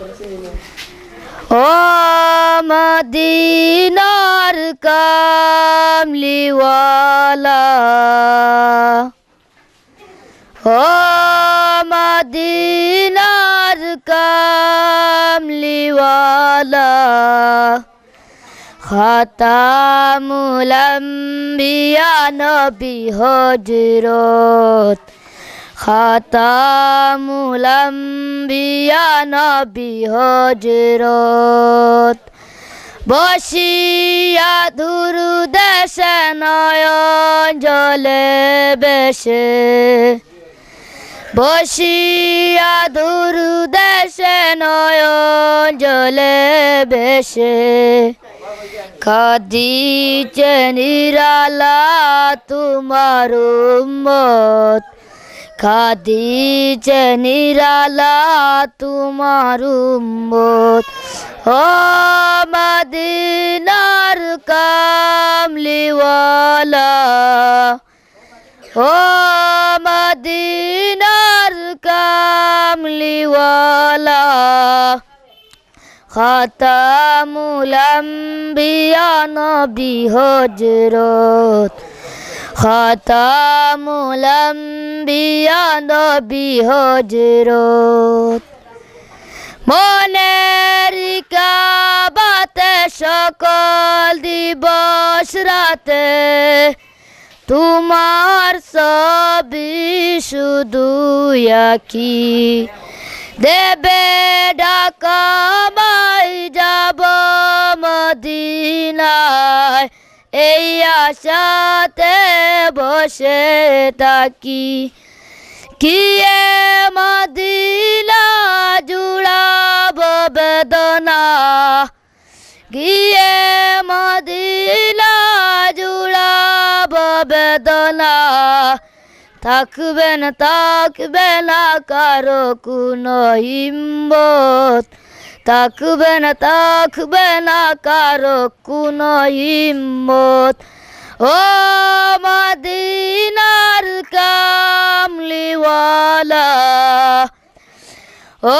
ও মদিনার কামলিওয়ালা ও মদিনার কামলিওয়ালা খতামুল আম্বিয়া নবী হজরত খাতামুল আম্বিয়া নবী হজরত বসিয়া ধুরু দেশে নয় জলে বেশে বসিয়া ধুরু দেশে নয় জলে বেশে খাদি চেনিরালা তোমার মত খাদিছে নিরালা তোমার উম্মত ও মদিনার কামলিওয়ালা ও মদিনার কামলিওয়ালা খতামুলম্বিয়া নবী হজরত খতামুলম্ব দিয়া নবী হজরত মনের কাবাতে সকল দিবস রাতে তোমার সবই শুধু কি দেবে ডাকা এই আশাতে বসে থাকি কি মদিলা জুড়াব বেদনা গিয়ে মদিলা জুড়াব বেদনা থাকবেন থাকবে না কারো কোনো হিম্বত থাকবে না থাকবে না কারো কোনো হিম্মত ও মাদিনার কামলিওয়ালা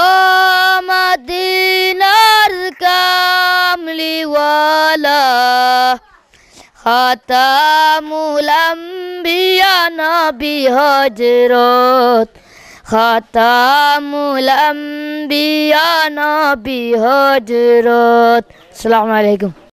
ও মাদিনার কামলিওয়ালা খাতামুলাম্বিয়া নবী হজরত খাতামুলাম্বিয়া আম্বিয়া নবী হজরত সালামু আলাইকুম